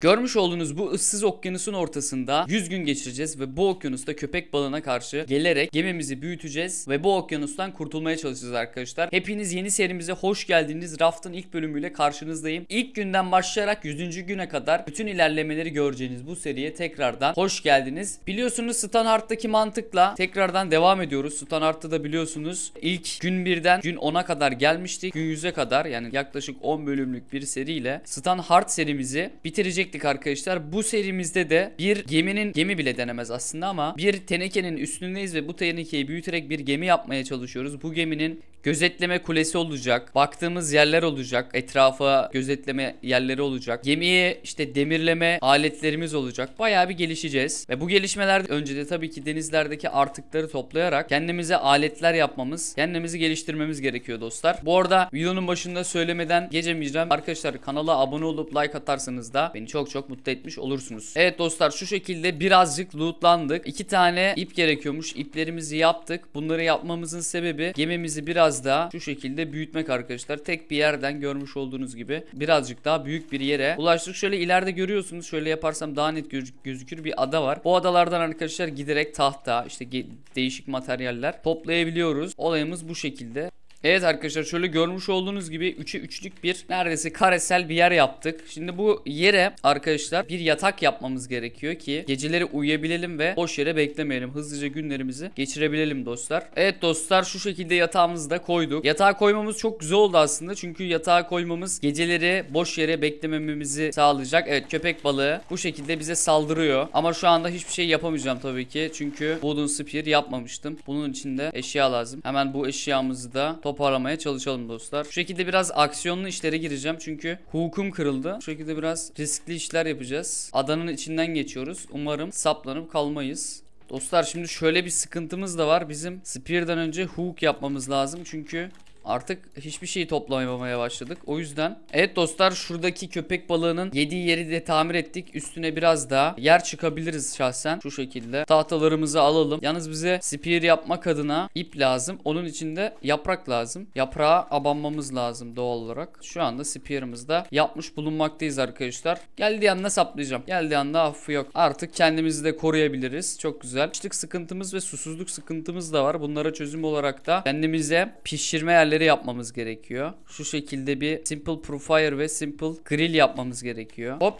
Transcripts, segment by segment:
Görmüş olduğunuz bu ıssız okyanusun ortasında 100 gün geçireceğiz ve bu okyanusta köpek balığına karşı gelerek gemimizi büyüteceğiz ve bu okyanustan kurtulmaya çalışacağız arkadaşlar. Hepiniz yeni serimize hoş geldiniz. Raft'ın ilk bölümüyle karşınızdayım. İlk günden başlayarak 100. güne kadar bütün ilerlemeleri göreceğiniz bu seriye tekrardan hoş geldiniz. Biliyorsunuz Stanhart'taki mantıkla tekrardan devam ediyoruz. Stanhart'ta da biliyorsunuz ilk gün birden gün 10'a kadar gelmiştik. Gün 100'e kadar yani yaklaşık 10 bölümlük bir seriyle Stanhart serimizi bitirecek çekecektik arkadaşlar. Bu serimizde de bir geminin gemi bile denemez aslında ama bir tenekenin üstündeyiz ve bu tenekeyi büyüterek bir gemi yapmaya çalışıyoruz. Bu geminin gözetleme kulesi olacak. Baktığımız yerler olacak. Etrafa gözetleme yerleri olacak. Gemiye işte demirleme aletlerimiz olacak. Bayağı bir gelişeceğiz. Ve bu gelişmelerde önce de tabii ki denizlerdeki artıkları toplayarak kendimize aletler yapmamız, kendimizi geliştirmemiz gerekiyor dostlar. Bu arada videonun başında söylemeden gece micrem arkadaşlar kanala abone olup like atarsanız da beni çok çok çok mutlu etmiş olursunuz. Evet dostlar şu şekilde birazcık lootlandık. İki tane ip gerekiyormuş. İplerimizi yaptık. Bunları yapmamızın sebebi gemimizi biraz daha şu şekilde büyütmek arkadaşlar. Tek bir yerden görmüş olduğunuz gibi birazcık daha büyük bir yere ulaştık. Şöyle ileride görüyorsunuz. Şöyle yaparsam daha net gözükür bir ada var. Bu adalardan arkadaşlar giderek tahta işte değişik materyaller toplayabiliyoruz. Olayımız bu şekilde. Evet arkadaşlar şöyle görmüş olduğunuz gibi 3'e 3'lük bir neredeyse karesel bir yer yaptık. Şimdi bu yere arkadaşlar bir yatak yapmamız gerekiyor ki geceleri uyuyabilelim ve boş yere beklemeyelim. Hızlıca günlerimizi geçirebilelim dostlar. Evet dostlar şu şekilde yatağımızı da koyduk. Yatağa koymamız çok güzel oldu aslında çünkü yatağa koymamız geceleri boş yere beklemememizi sağlayacak. Evet köpek balığı bu şekilde bize saldırıyor. Ama şu anda hiçbir şey yapamayacağım tabii ki. Çünkü Wooden Spear yapmamıştım. Bunun için de eşya lazım. Hemen bu eşyamızı da toparlamaya çalışalım dostlar. Şu şekilde biraz aksiyonlu işlere gireceğim. Çünkü hukum kırıldı. Şu şekilde biraz riskli işler yapacağız. Adanın içinden geçiyoruz. Umarım saplanıp kalmayız. Dostlar şimdi şöyle bir sıkıntımız da var. Bizim Spear'dan önce hook yapmamız lazım. Çünkü Artık hiçbir şeyi toplamamaya başladık. O yüzden evet dostlar şuradaki köpek balığının yediği yeri de tamir ettik. Üstüne biraz daha yer çıkabiliriz şahsen. Şu şekilde tahtalarımızı alalım. Yalnız bize spear yapmak adına ip lazım. Onun için de yaprak lazım. Yaprağa abanmamız lazım doğal olarak. Şu anda spear'ımızı da yapmış bulunmaktayız arkadaşlar. Geldiği anda saplayacağım. Geldiği anda affı yok. Artık kendimizi de koruyabiliriz. Çok güzel. Açlık sıkıntımız ve susuzluk sıkıntımız da var. Bunlara çözüm olarak da kendimize pişirme yerleri şeyleri yapmamız gerekiyor. Şu şekilde bir simple profile ve simple grill yapmamız gerekiyor. Hop.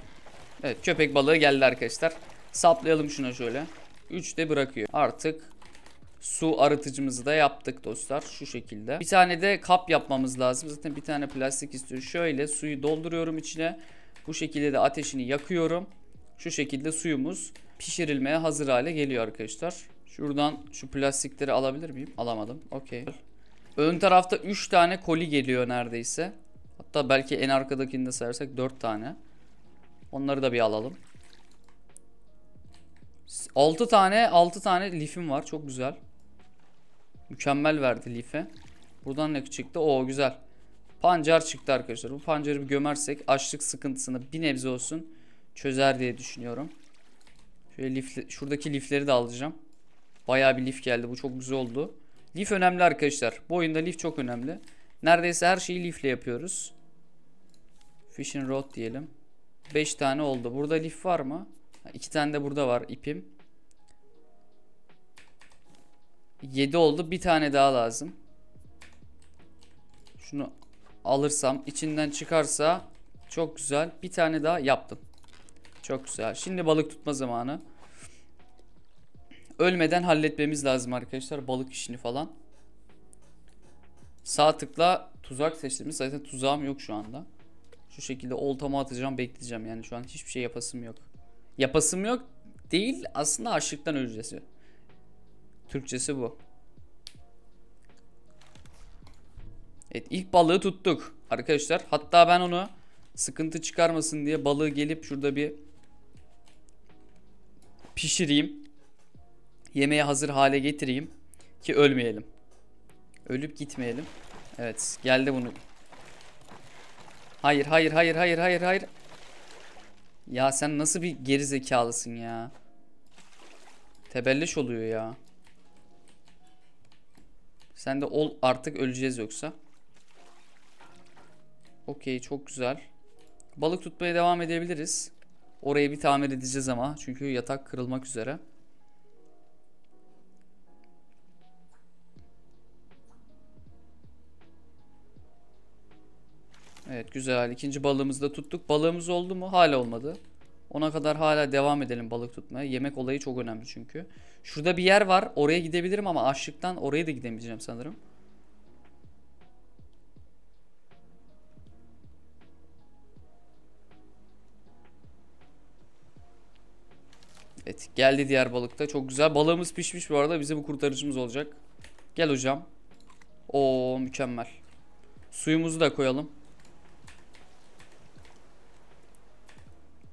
Evet köpek balığı geldi arkadaşlar. Saplayalım şuna şöyle. 3 de bırakıyor. Artık su arıtıcımızı da yaptık dostlar. Şu şekilde. Bir tane de kap yapmamız lazım. Zaten bir tane plastik istiyor. Şöyle suyu dolduruyorum içine. Bu şekilde de ateşini yakıyorum. Şu şekilde suyumuz pişirilmeye hazır hale geliyor arkadaşlar. Şuradan şu plastikleri alabilir miyim? Alamadım. Okey. Ön tarafta 3 tane koli geliyor neredeyse. Hatta belki en arkadakini de sayarsak 4 tane. Onları da bir alalım. 6 tane 6 tane lifim var. Çok güzel. Mükemmel verdi life. Buradan ne çıktı? Oo güzel. Pancar çıktı arkadaşlar. Bu pancarı bir gömersek açlık sıkıntısını bir nebze olsun çözer diye düşünüyorum. Şöyle lifle, şuradaki lifleri de alacağım. Bayağı bir lif geldi. Bu çok güzel oldu. Lif önemli arkadaşlar. Bu oyunda lif çok önemli. Neredeyse her şeyi lifle yapıyoruz. Fishing rod diyelim. 5 tane oldu. Burada lif var mı? 2 tane de burada var ipim. 7 oldu. Bir tane daha lazım. Şunu alırsam içinden çıkarsa çok güzel. Bir tane daha yaptım. Çok güzel. Şimdi balık tutma zamanı ölmeden halletmemiz lazım arkadaşlar balık işini falan. Sağ tıkla tuzak seçtiğimiz zaten tuzağım yok şu anda. Şu şekilde oltama atacağım bekleyeceğim yani şu an hiçbir şey yapasım yok. Yapasım yok değil aslında açlıktan öleceğiz. Türkçesi bu. Evet ilk balığı tuttuk arkadaşlar. Hatta ben onu sıkıntı çıkarmasın diye balığı gelip şurada bir pişireyim yemeğe hazır hale getireyim ki ölmeyelim. Ölüp gitmeyelim. Evet geldi bunu. Hayır hayır hayır hayır hayır hayır. Ya sen nasıl bir geri zekalısın ya. Tebelleş oluyor ya. Sen de ol artık öleceğiz yoksa. Okey çok güzel. Balık tutmaya devam edebiliriz. Orayı bir tamir edeceğiz ama. Çünkü yatak kırılmak üzere. Evet güzel. İkinci balığımızı da tuttuk. Balığımız oldu mu? Hala olmadı. Ona kadar hala devam edelim balık tutmaya. Yemek olayı çok önemli çünkü. Şurada bir yer var. Oraya gidebilirim ama açlıktan oraya da gidemeyeceğim sanırım. Evet geldi diğer balıkta. Çok güzel. Balığımız pişmiş bu arada. Bize bu kurtarıcımız olacak. Gel hocam. o mükemmel. Suyumuzu da koyalım.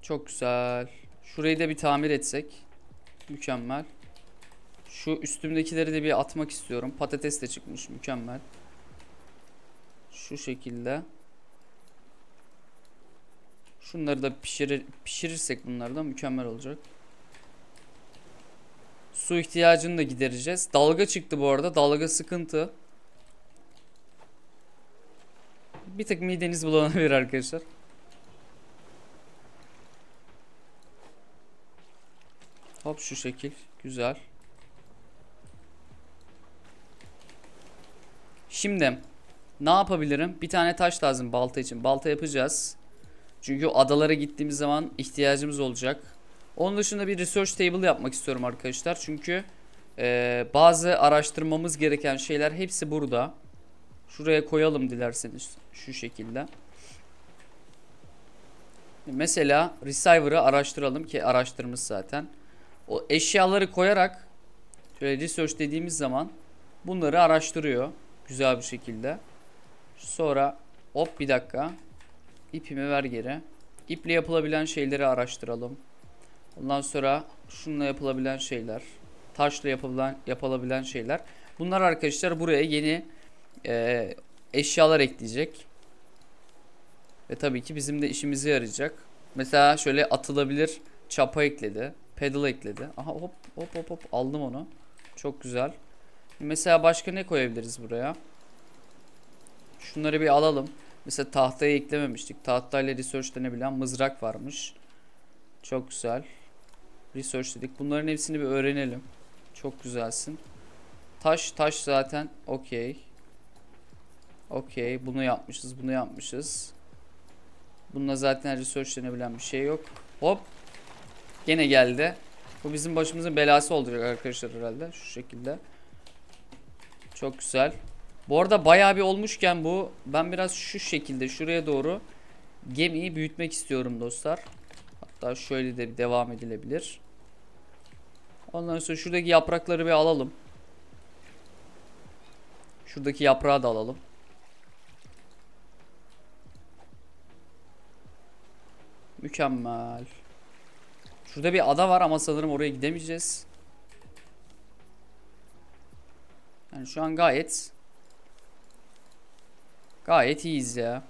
Çok güzel. Şurayı da bir tamir etsek. Mükemmel. Şu üstümdekileri de bir atmak istiyorum. Patates de çıkmış. Mükemmel. Şu şekilde. Şunları da pişirir, pişirirsek bunlar da mükemmel olacak. Su ihtiyacını da gidereceğiz. Dalga çıktı bu arada. Dalga sıkıntı. Bir tek mideniz bulanabilir arkadaşlar. Hop şu şekil. Güzel. Şimdi ne yapabilirim? Bir tane taş lazım balta için. Balta yapacağız. Çünkü adalara gittiğimiz zaman ihtiyacımız olacak. Onun dışında bir research table yapmak istiyorum arkadaşlar. Çünkü e, bazı araştırmamız gereken şeyler hepsi burada. Şuraya koyalım dilerseniz şu şekilde. Mesela receiver'ı araştıralım ki araştırmış zaten o eşyaları koyarak şöyle research dediğimiz zaman bunları araştırıyor güzel bir şekilde. Sonra hop bir dakika ipimi ver geri. İple yapılabilen şeyleri araştıralım. Ondan sonra şunla yapılabilen şeyler, taşla yapılan yapılabilen şeyler. Bunlar arkadaşlar buraya yeni e, eşyalar ekleyecek. Ve tabii ki bizim de işimize yarayacak. Mesela şöyle atılabilir çapa ekledi. Pedal ekledi. Aha hop hop hop hop aldım onu. Çok güzel. Mesela başka ne koyabiliriz buraya? Şunları bir alalım. Mesela tahtaya eklememiştik. Tahtayla research denebilen mızrak varmış. Çok güzel. Research dedik. Bunların hepsini bir öğrenelim. Çok güzelsin. Taş taş zaten okey. Okey bunu yapmışız bunu yapmışız. Bununla zaten research denebilen bir şey yok. Hop Gene geldi. Bu bizim başımızın belası olacak arkadaşlar herhalde. Şu şekilde. Çok güzel. Bu arada bayağı bir olmuşken bu. Ben biraz şu şekilde şuraya doğru gemiyi büyütmek istiyorum dostlar. Hatta şöyle de bir devam edilebilir. Ondan sonra şuradaki yaprakları bir alalım. Şuradaki yaprağı da alalım. Mükemmel. Şurada bir ada var ama sanırım oraya gidemeyeceğiz. Yani şu an gayet gayet iyiyiz ya.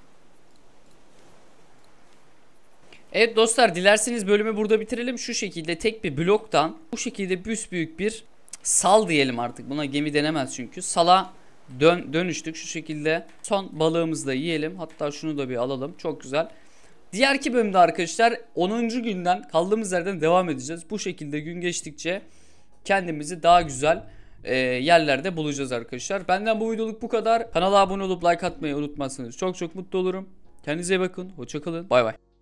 Evet dostlar dilerseniz bölümü burada bitirelim. Şu şekilde tek bir bloktan bu şekilde büyük bir sal diyelim artık. Buna gemi denemez çünkü. Sala dön dönüştük şu şekilde. Son balığımızı da yiyelim. Hatta şunu da bir alalım. Çok güzel. Diğerki bölümde arkadaşlar 10. günden kaldığımız yerden devam edeceğiz. Bu şekilde gün geçtikçe kendimizi daha güzel e, yerlerde bulacağız arkadaşlar. Benden bu videoluk bu kadar. Kanala abone olup like atmayı unutmazsınız. Çok çok mutlu olurum. Kendinize iyi bakın. Hoşçakalın. Bay bay.